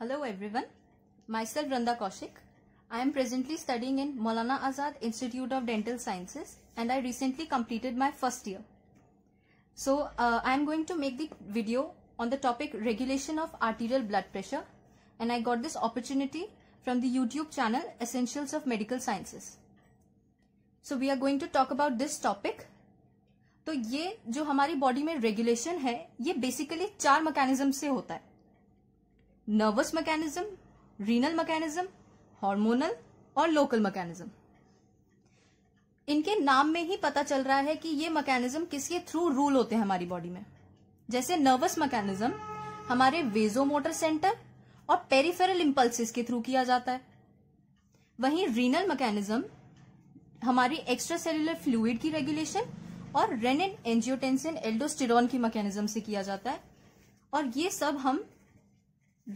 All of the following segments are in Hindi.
Hello everyone, myself Randa Kaushik. I am presently studying in Maulana Azad Institute of Dental Sciences and I recently completed my first year. So uh, I am going to make the video on the topic regulation of arterial blood pressure and I got this opportunity from the YouTube channel Essentials of Medical Sciences. So we are going to talk about this topic. तो ये जो हमारी बॉडी में रेगुलेशन है ये बेसिकली चार मैकेनिज्म से होता है nervous mechanism renal mechanism hormonal और लोकल मैकेनिज्म इनके नाम में ही पता चल रहा है कि ये मैकेनिज्म किसके थ्रू रूल होते हैं हमारी बॉडी में जैसे नर्वस मैकेनिज्म हमारे वेजो मोटर सेंटर और पेरिफेरल इम्पल्सिस के थ्रू किया जाता है वहीं रीनल मैकेनिज्म हमारी एक्स्ट्रा सेल्युलर फ्लूड की रेगुलेशन और रेनिन एंजियोटेंसिन एल्डोस्टिरोन की मैकेनिज्म से किया जाता है और ये सब हम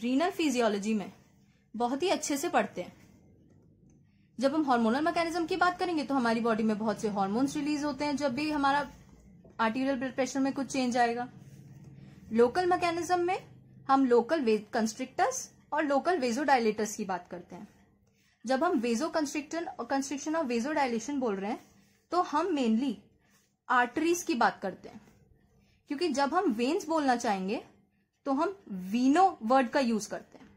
रीनल फिजियोलॉजी में बहुत ही अच्छे से पढ़ते हैं जब हम हार्मोनल मैकेनिज्म की बात करेंगे तो हमारी बॉडी में बहुत से हार्मोन्स रिलीज होते हैं जब भी हमारा आर्टीरियल ब्लड प्रेशर में कुछ चेंज आएगा लोकल मैकेनिज्म में हम लोकल कंस्ट्रिक्टर्स और लोकल वेजोडाइलेटर्स की बात करते हैं जब हम वेजो कंस्ट्रिक्टन और कंस्ट्रिक्शन और वेजोडाइलेशन बोल रहे हैं तो हम मेनली आर्टरीज की बात करते हैं क्योंकि जब हम वेन्स बोलना चाहेंगे तो हम वीनो वर्ड का यूज करते हैं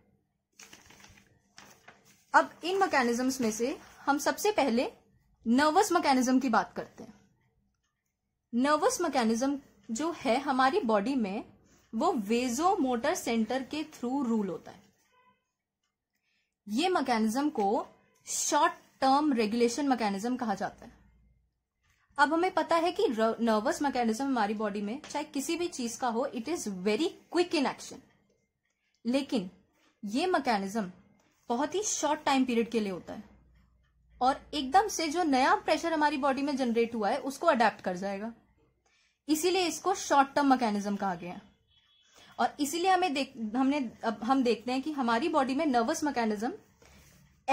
अब इन मैकेनिज्म्स में से हम सबसे पहले नर्वस मैकेनिज्म की बात करते हैं नर्वस मैकेनिज्म जो है हमारी बॉडी में वो वेजो मोटर सेंटर के थ्रू रूल होता है ये मैकेनिज्म को शॉर्ट टर्म रेगुलेशन मैकेनिज्म कहा जाता है अब हमें पता है कि नर्वस मैकेनिज्म हमारी बॉडी में चाहे किसी भी चीज का हो it is very quick in action लेकिन ये मैकेनिज्म बहुत ही शॉर्ट टाइम पीरियड के लिए होता है और एकदम से जो नया प्रेशर हमारी बॉडी में जनरेट हुआ है उसको अडेप्ट कर जाएगा इसीलिए इसको शॉर्ट टर्म मैकेनिज्म कहा गया और इसीलिए हमें देख हमने अब हम देखते हैं कि हमारी बॉडी में nervous mechanism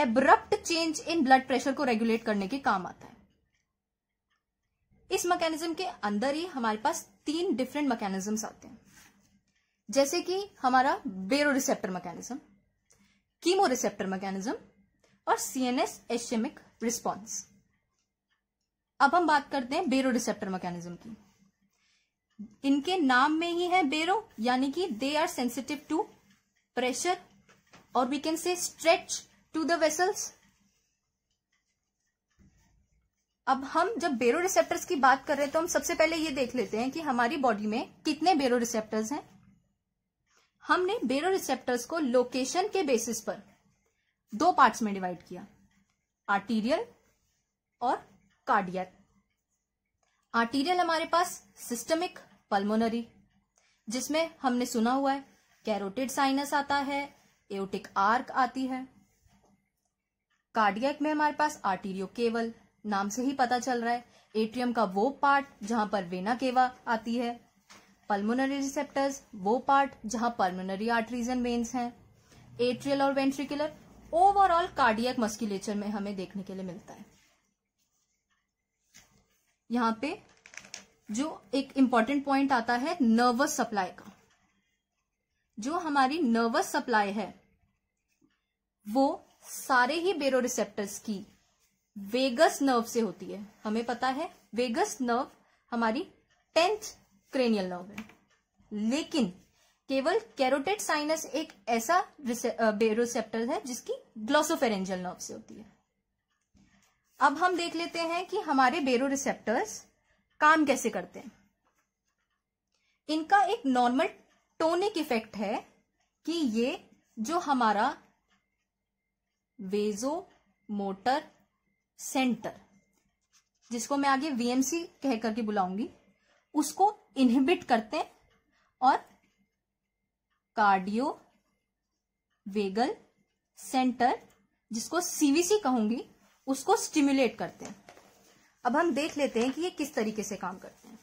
abrupt change in blood pressure को रेगुलेट करने के काम आता है इस मैकेनिज्म के अंदर ही हमारे पास तीन डिफरेंट मैकेनिज्म आते हैं जैसे कि हमारा baroreceptor mechanism chemoreceptor mechanism और सीएनएस एशेमिक रिस्पॉन्स अब हम बात करते हैं बेरो रिसेप्टर मैकेनिज्म की इनके नाम में ही है बेरो यानी कि they are sensitive to pressure और we can say stretch to the vessels अब हम जब बेरो रिसेप्टर्स की बात कर रहे हैं तो हम सबसे पहले ये देख लेते हैं कि हमारी बॉडी में कितने बेरो रिसेप्टर्स हैं हमने बेरो रिसेप्टर्स को लोकेशन के बेसिस पर दो पार्ट्स में डिवाइड किया आर्टीरियल और कार्डियक आर्टीरियल हमारे पास सिस्टमिक पल्मोनरी जिसमें हमने सुना हुआ है कैरोटिड साइनस आता है एओटिक आर्क आती है कार्डियक में हमारे पास आर्टीरियो केवल नाम से ही पता चल रहा है एट्रियम का वो पार्ट जहां पर वेना केवा आती है पल्मोनरी रिसेप्टर्स वो पार्ट जहां पल्मोनरी आर्टरीज एंड वेन्स हैं एट्रियल और वेंट्रिकुलर ओवरऑल कार्डियक मस्कुलेचर में हमें देखने के लिए मिलता है यहां पे जो एक इंपॉर्टेंट पॉइंट आता है नर्वस सप्लाई का जो हमारी नर्वस सप्लाई है वो सारे ही बेरोप्टर्स की वेगस नर्व से होती है हमें पता है वेगस नर्व हमारी टेंथ क्रेनियल नर्व है लेकिन केवल कैरोटेड साइनस एक ऐसा बेरोसेप्टर है जिसकी ग्लोसोफेरेंजल नर्व से होती है अब हम देख लेते हैं कि हमारे बेरो रिसेप्टर्स काम कैसे करते हैं इनका एक नॉर्मल टोनिक इफेक्ट है कि ये जो हमारा वेजो मोटर सेंटर जिसको मैं आगे वीएमसी कह करके बुलाऊंगी उसको इनहिबिट करते हैं और कार्डियो वेगल सेंटर जिसको सीवीसी कहूंगी उसको स्टिम्युलेट करते हैं अब हम देख लेते हैं कि ये किस तरीके से काम करते हैं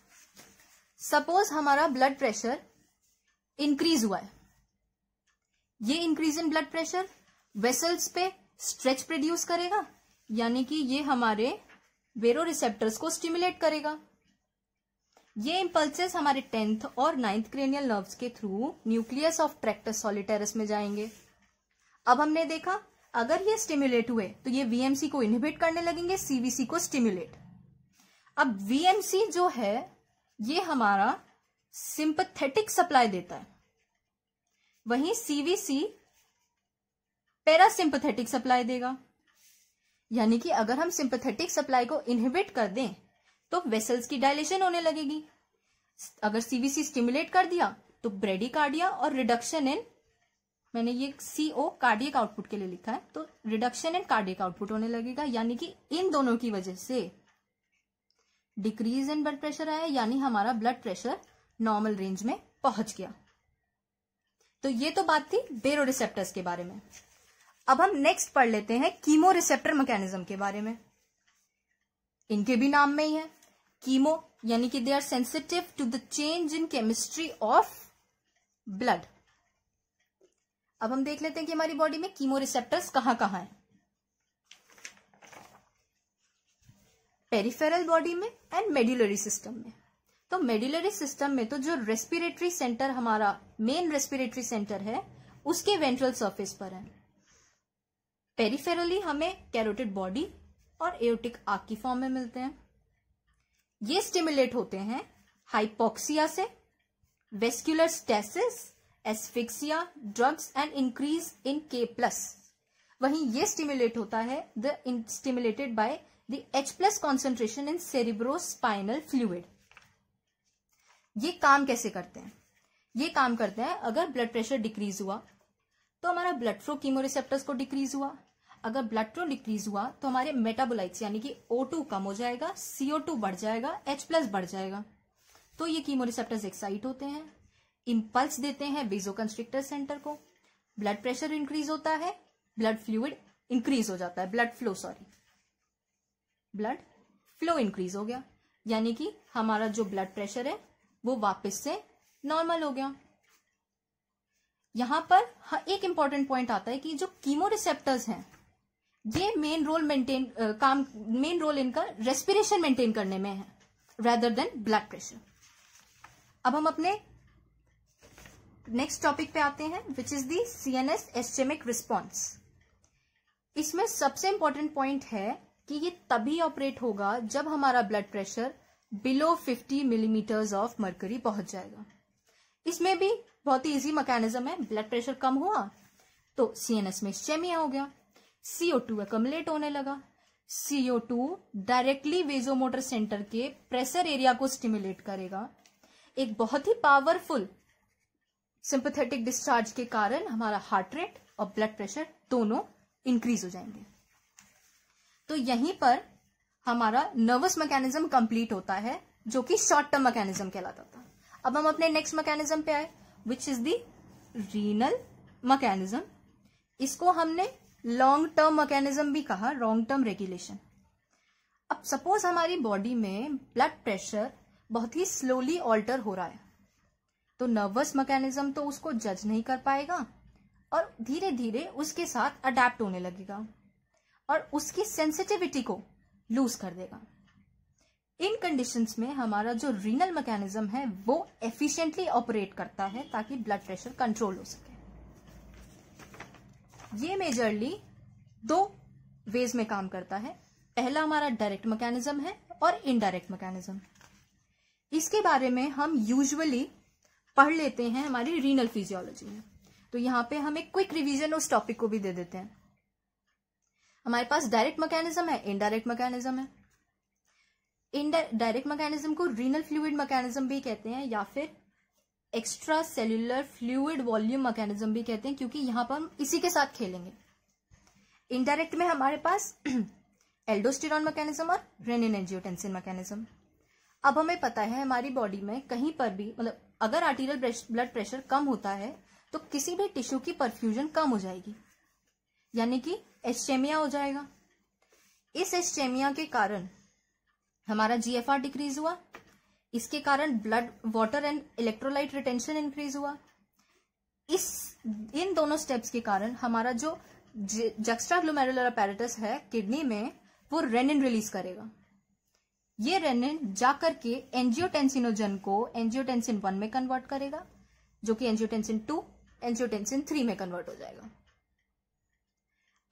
सपोज हमारा ब्लड प्रेशर इंक्रीज हुआ है ये increase in blood pressure vessels पे स्ट्रेच प्रोड्यूस करेगा यानी कि ये हमारे वेरो रिसेप्टर्स को स्टिमुलेट करेगा ये इम्पल्सेस हमारे टेंथ और नाइन्थ क्रेनियल नर्व्स के through nucleus of tractus solitarius में जाएंगे अब हमने देखा अगर ये स्टिम्युलेट हुए तो ये वीएमसी को इनहिबिट करने लगेंगे सीवीसी को स्टिम्युलेट अब वीएमसी जो है ये हमारा सिंपथेटिक सप्लाई देता है वहीं सीवीसी पैरासिंपथेटिक सप्लाई देगा यानी कि अगर हम सिंपथेटिक सप्लाई को इनहिबिट कर दें तो वेसल्स की डायलेशन होने लगेगी अगर सीवीसी स्टिमुलेट कर दिया तो ब्रेडिकार्डिया और रिडक्शन इन मैंने ये सीओ कार्डियक आउटपुट के लिए लिखा है तो रिडक्शन इन कार्डियक आउटपुट होने लगेगा यानी कि इन दोनों की वजह से डिक्रीज इन ब्लड प्रेशर आया यानी हमारा ब्लड प्रेशर नॉर्मल रेंज में पहुंच गया तो ये तो बात थी बेरोडिसेप्टर्स के बारे में अब हम नेक्स्ट पढ़ लेते हैं कीमो रिसेप्टर मैकेनिज्म के बारे में इनके भी नाम में ही है कीमो यानी कि they are sensitive to the change in chemistry of blood अब हम देख लेते हैं कि हमारी बॉडी में कीमो रिसेप्टर्स कहां कहां हैं पेरिफेरल बॉडी में एंड मेडिलरी सिस्टम में तो मेड्यूलरी सिस्टम में तो जो रेस्पिरेटरी सेंटर हमारा मेन रेस्पिरेटरी सेंटर है उसके वेंट्रल सरफेस पर है पेरिफेरली हमें कैरोटिड बॉडी और एओटिक आग की फॉर्म में मिलते हैं ये स्टिमुलेट होते हैं हाइपोक्सिया से vascular stasis asphyxia drugs and increase in K plus वहीं ये स्टिमुलेट होता है the stimulated by the H plus concentration in spinal fluid ये काम कैसे करते हैं ये काम करते हैं अगर ब्लड प्रेशर डिक्रीज हुआ तो हमारा ब्लड फ्लो कीमोरिसेप्टर्स को डिक्रीज हुआ अगर ब्लड फ्लो डिक्रीज हुआ तो हमारे मेटाबोलाइट्स यानी कि O2 कम हो जाएगा CO2 बढ़ जाएगा H प्लस बढ़ जाएगा तो ये कीमोरिसेप्टर्स एक्साइट होते हैं इम्पल्स देते हैं बेजो कंस्ट्रिक्टर सेंटर को ब्लड प्रेशर इंक्रीज होता है ब्लड फ्लूड इंक्रीज हो जाता है blood flow sorry blood flow increase हो गया यानी कि हमारा जो ब्लड प्रेशर है वो वापस से नॉर्मल हो गया यहां पर एक इंपॉर्टेंट पॉइंट आता है कि जो कीमो रिसेप्टर्स हैं ये मेन रोल मेंटेन काम मेन रोल इनका रेस्पिरेशन मेंटेन करने में है रेदर देन ब्लड प्रेशर अब हम अपने नेक्स्ट टॉपिक पे आते हैं which is the S ischaemic response इसमें सबसे इंपॉर्टेंट पॉइंट है कि ये तभी ऑपरेट होगा जब हमारा blood pressure below 50 millimetres of mercury पहुंच जाएगा इसमें भी बहुत ही इजी मैकेनिज्म है ब्लड प्रेशर कम हुआ तो सीएनएस में स्टेमिया हो गया सीओ टू एकमलेट होने लगा CO two directly vasomotor centre के प्रेशर एरिया को स्टिमुलेट करेगा एक बहुत ही पावरफुल सिंपथेटिक डिस्चार्ज के कारण हमारा हार्ट रेट और ब्लड प्रेशर दोनों इंक्रीज हो जाएंगे तो यहीं पर हमारा नर्वस मैकेनिज्म कंप्लीट होता है जो कि शॉर्ट टर्म मैकेनिज्म कहलाता था अब हम अपने नेक्स्ट मैकेनिज्म पे आए which is the renal mechanism इसको हमने लॉन्ग टर्म मैकेनिज्म भी कहा लॉन्ग टर्म रेगुलेशन अब सपोज हमारी बॉडी में ब्लड प्रेशर बहुत ही स्लोली ऑल्टर हो रहा है तो नर्वस मैकेनिज्म तो उसको जज नहीं कर पाएगा और धीरे धीरे उसके साथ अडेप्ट होने लगेगा और उसकी सेंसिटिविटी को लूज कर देगा इन कंडीशंस में हमारा जो रीनल मैकेनिज्म है वो एफिशिएंटली ऑपरेट करता है ताकि ब्लड प्रेशर कंट्रोल हो सके ये मेजरली दो वेज में काम करता है पहला हमारा डायरेक्ट मैकेनिज्म है और इनडायरेक्ट मैकेनिज्म इसके बारे में हम यूजुअली पढ़ लेते हैं हमारी रीनल फिजियोलॉजी में तो यहां पे हम एक क्विक रिवीजन उस टॉपिक को भी दे देते हैं हमारे पास डायरेक्ट मैकेनिज्म है इनडायरेक्ट मैकेनिज्म है इन डायरेक्ट मैकेनिज्म को रीनल फ्लूड मैकेनिज्म भी कहते हैं या फिर extracellular fluid volume mechanism भी कहते हैं क्योंकि यहां पर हम इसी के साथ खेलेंगे इनडायरेक्ट में हमारे पास एल्डोस्टिरॉन मैकेनिज्म और रेनिन एंजियोटेंसिन मैकेनिज्म अब हमें पता है हमारी बॉडी में कहीं पर भी मतलब अगर आर्टीरियल ब्लड प्रेशर कम होता है तो किसी भी टिश्यू की परफ्यूजन कम हो जाएगी यानी कि एस्टेमिया हो जाएगा इस एस्टेमिया के कारण हमारा जीएफआर डिक्रीज हुआ इसके कारण blood water and electrolyte retention increase हुआ इस इन दोनों स्टेप्स के कारण हमारा जो जक्स्ट्रा ग्लोमेरुलर अपेरेटस है किडनी में वो रेनिन रिलीज करेगा ये रेनिन जाकर के एंजियोटेंसिनोजन को एंजियोटेंसिन वन में कन्वर्ट करेगा जो कि एंजियोटेंसिन टू एंजियोटेंसिन थ्री में कन्वर्ट हो जाएगा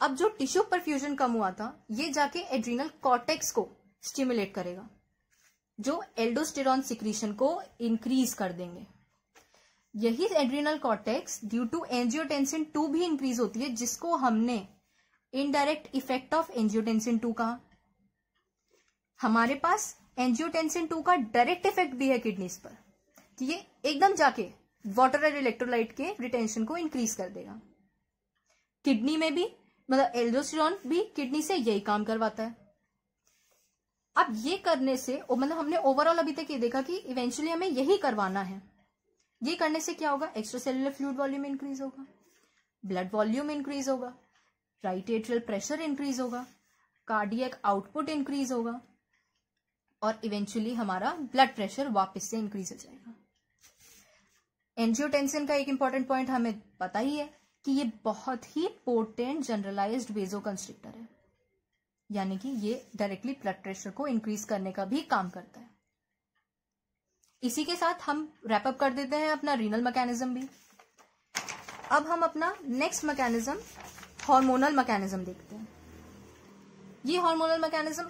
अब जो टिश्यू परफ्यूजन कम हुआ था ये जाके एड्रीनल कॉटेक्स को स्टिमुलेट करेगा जो एल्डोस्टेरॉन सिक्रीशन को इंक्रीज कर देंगे यही adrenal cortex due to angiotensin two भी इंक्रीज होती है जिसको हमने indirect effect of angiotensin two का हमारे पास एंजियोटेंसिन टू का डायरेक्ट इफेक्ट भी है किडनीज पर कि ये एकदम जाके वाटर और इलेक्ट्रोलाइट के रिटेंशन को इंक्रीज कर देगा किडनी में भी मतलब एल्डोस्टेरॉन भी किडनी से यही काम करवाता है अब ये करने से मतलब हमने ओवरऑल अभी तक ये देखा कि इवेंचुअली हमें यही करवाना है ये करने से क्या होगा extracellular fluid volume increase होगा ब्लड वॉल्यूम इंक्रीज होगा राइट एट्रियल प्रेशर इंक्रीज होगा कार्डियक आउटपुट इंक्रीज होगा और इवेंचुअली हमारा ब्लड प्रेशर वापस से इंक्रीज हो जाएगा एंजियोटेंसिन का एक इंपॉर्टेंट पॉइंट हमें पता ही है कि ये बहुत ही पोर्टेंट जनरलाइज्ड वेजो कंस्ट्रिक्टर है यानी कि ये डायरेक्टली ब्लड प्रेशर को इंक्रीज करने का भी काम करता है इसी के साथ हम रैपअप कर देते हैं अपना रीनल मैकेनिज्म भी अब हम अपना नेक्स्ट मैकेनिज्म हार्मोनल मैकेनिज्म देखते हैं ये हार्मोनल मैकेनिज्म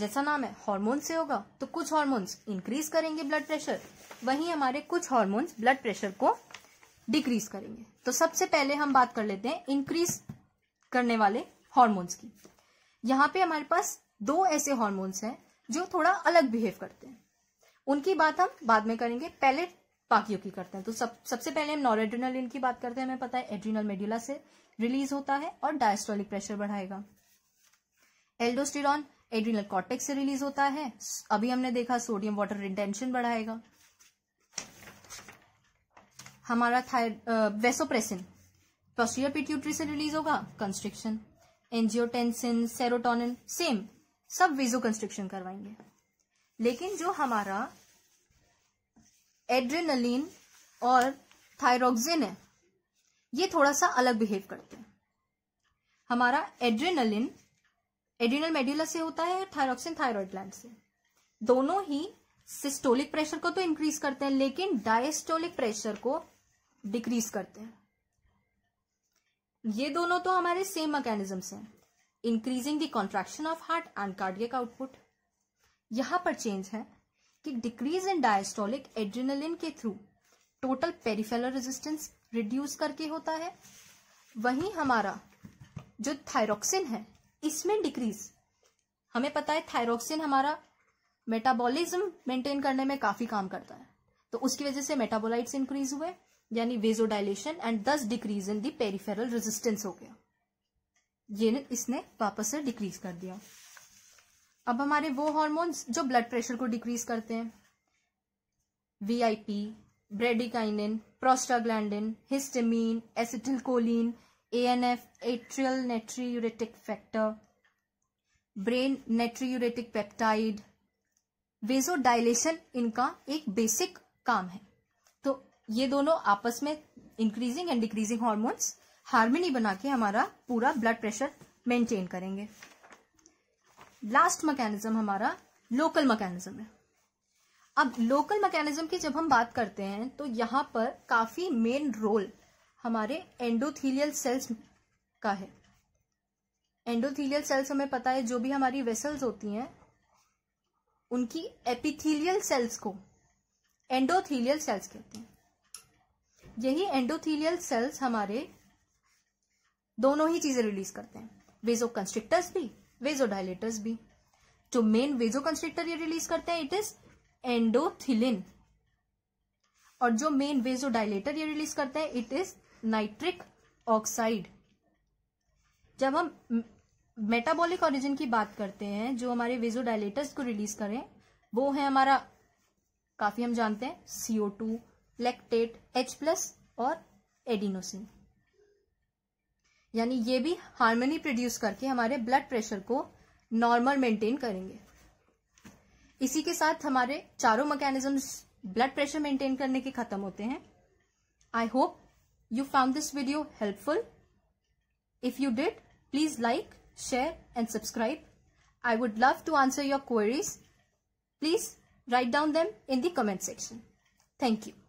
जैसा नाम है हार्मोन से होगा तो कुछ हार्मोन्स इंक्रीज करेंगे ब्लड प्रेशर वहीं हमारे कुछ हार्मोन्स ब्लड प्रेशर को डिक्रीज करेंगे तो सबसे पहले हम बात कर लेते हैं इंक्रीज करने वाले हार्मोन्स की यहाँ पे हमारे पास दो ऐसे हॉर्मोन्स हैं जो थोड़ा अलग बिहेव करते हैं उनकी बात हम बाद में करेंगे पहले बाकियों की करते हैं तो सब सबसे पहले हम नॉरेड्रिनलिन की बात करते हैं हमें पता है एड्रिनल मेड्यूला से रिलीज होता है और डायस्ट्रॉलिक प्रेशर बढ़ाएगा एल्डोस्टिरॉन एड्रिनल कॉटेक्स से रिलीज होता है अभी हमने देखा सोडियम वाटर रिटेंशन बढ़ाएगा हमारा था वेसोप्रेसिन पोस्टियर पिट्यूटरी से रिलीज होगा कंस्ट्रिक्शन एंजियोटेंसिन सेरोटोनिन सेम सब विजो कंस्ट्रिक्शन करवाएंगे लेकिन जो हमारा एड्रेनलिन और थायरोक्सिन है ये थोड़ा सा अलग बिहेव करते हैं हमारा एड्रेनलिन एड्रिनल मेड्यूला से होता है और थायरोक्सिन थायराइड ग्लैंड से दोनों ही सिस्टोलिक प्रेशर को तो इंक्रीज करते हैं लेकिन डायस्टोलिक प्रेशर को डिक्रीज करते हैं ये दोनों तो हमारे सेम मैकेनिज्म्स हैं increasing the contraction of heart and cardiac output यहां पर चेंज है कि डिक्रीज इन डायस्टोलिक एड्रीनलिन के थ्रू टोटल पेरिफेलर रेजिस्टेंस रिड्यूस करके होता है वहीं हमारा जो थायरोक्सिन है इसमें डिक्रीज हमें पता है थायरोक्सिन हमारा मेटाबॉलिज्म मेंटेन करने में काफी काम करता है तो उसकी वजह से मेटाबोलाइट्स इंक्रीज हुए यानी vasodilation and thus decrease in the peripheral resistance हो गया ये इसने वापस से डिक्रीज कर दिया अब हमारे वो हॉर्मोन्स जो ब्लड प्रेशर को डिक्रीज करते हैं VIP bradykinin prostaglandin histamine acetylcholine F atrial natriuretic factor brain natriuretic peptide vasodilation इनका एक बेसिक काम है ये दोनों आपस में increasing and decreasing hormones harmony बना के हमारा पूरा ब्लड प्रेशर मेंटेन करेंगे लास्ट मैकेनिज्म हमारा लोकल मैकेनिज्म है अब लोकल मैकेनिज्म की जब हम बात करते हैं तो यहां पर काफी मेन रोल हमारे एंडोथीलियल सेल्स का है एंडोथीलियल सेल्स हमें पता है जो भी हमारी वेसल्स होती हैं उनकी एपिथीलियल सेल्स को एंडोथीलियल सेल्स कहते हैं यही एंडोथीलियल सेल्स हमारे दोनों ही चीजें रिलीज करते हैं वेजो कंस्ट्रिक्टर्स भी वेजो डायलेटर्स भी जो मेन वेजो कंस्ट्रिक्टर ये रिलीज करते हैं इट इज एंडोथिलिन और जो मेन वेजो डायलेटर ये रिलीज करते हैं इट इज नाइट्रिक ऑक्साइड जब हम मेटाबॉलिक ऑरिजिन की बात करते हैं जो हमारे वेजो डायलेटर्स को रिलीज करें वो है हमारा काफी हम जानते हैं CO two lactate H plus और एडिनोसिन यानी ये भी हार्मनी प्रोड्यूस करके हमारे ब्लड प्रेशर को नॉर्मल मेंटेन करेंगे इसी के साथ हमारे चारों मैकेनिज्म ब्लड प्रेशर मेंटेन करने के खत्म होते हैं I hope you found this video helpful if you did please like share and subscribe I would love to answer your queries please write down them in the comment section thank you